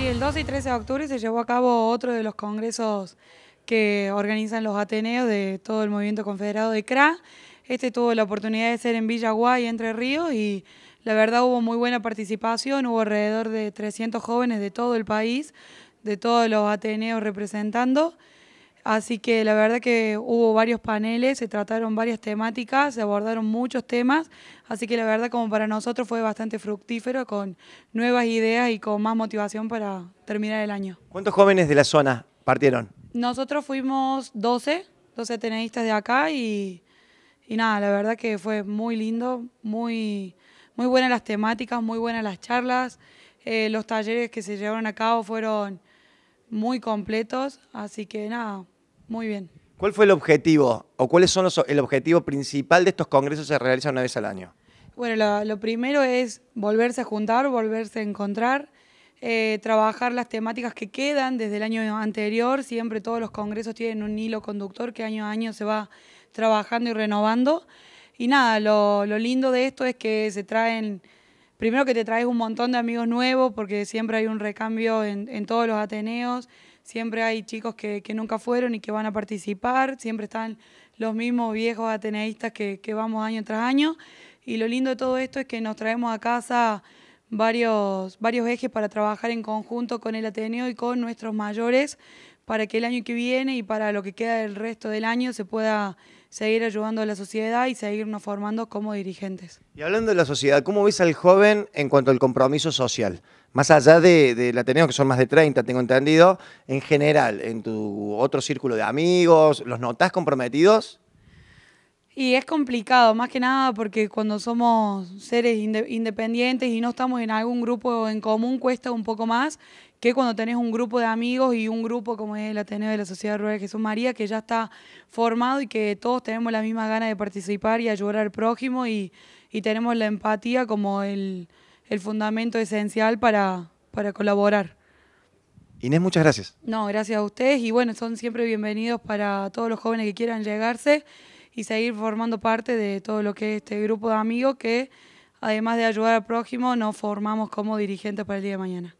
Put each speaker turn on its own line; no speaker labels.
Sí, el 12 y 13 de octubre se llevó a cabo otro de los congresos que organizan los Ateneos de todo el movimiento confederado de CRA. Este tuvo la oportunidad de ser en Villaguay, Entre Ríos, y la verdad hubo muy buena participación, hubo alrededor de 300 jóvenes de todo el país, de todos los Ateneos representando. Así que la verdad que hubo varios paneles, se trataron varias temáticas, se abordaron muchos temas, así que la verdad como para nosotros fue bastante fructífero con nuevas ideas y con más motivación para terminar el año. ¿Cuántos
jóvenes de la zona partieron?
Nosotros fuimos 12, 12 tenistas de acá y, nada, la verdad que fue muy lindo, muy, muy buenas las temáticas, muy buenas las charlas, eh, los talleres que se llevaron a cabo fueron muy completos, así que nada, muy bien.
¿Cuál fue el objetivo o cuáles son los, el objetivo principal de estos congresos que se realizan una vez al año?
Bueno, lo, primero es volverse a juntar, volverse a encontrar, eh, trabajar las temáticas que quedan desde el año anterior. Siempre todos los congresos tienen un hilo conductor que año a año se va trabajando y renovando. Y nada, lo lindo de esto es que se traen primero que te traes un montón de amigos nuevos, porque siempre hay un recambio en, todos los Ateneos, siempre hay chicos que, nunca fueron y que van a participar, siempre están los mismos viejos ateneístas que vamos año tras año. Y lo lindo de todo esto es que nos traemos a casa varios, varios ejes para trabajar en conjunto con el Ateneo y con nuestros mayores para que el año que viene y para lo que queda del resto del año se pueda seguir ayudando a la sociedad y seguirnos formando como dirigentes.
Y hablando de la sociedad, ¿cómo ves al joven en cuanto al compromiso social? Más allá del Ateneo, que son más de 30, tengo entendido, en general, en tu otro círculo de amigos, ¿los notas comprometidos?
Y es complicado, más que nada porque cuando somos seres independientes y no estamos en algún grupo en común, cuesta un poco más que cuando tenés un grupo de amigos y un grupo como es el Ateneo de la Sociedad Rural de Jesús María, que ya está formado y que todos tenemos la misma ganas de participar y ayudar al prójimo y, tenemos la empatía como el, fundamento esencial para, para colaborar.
Inés, muchas gracias.
No, gracias a ustedes y bueno, son siempre bienvenidos para todos los jóvenes que quieran llegarse y seguir formando parte de todo lo que es este grupo de amigos que, además de ayudar al prójimo, nos formamos como dirigentes para el día de mañana.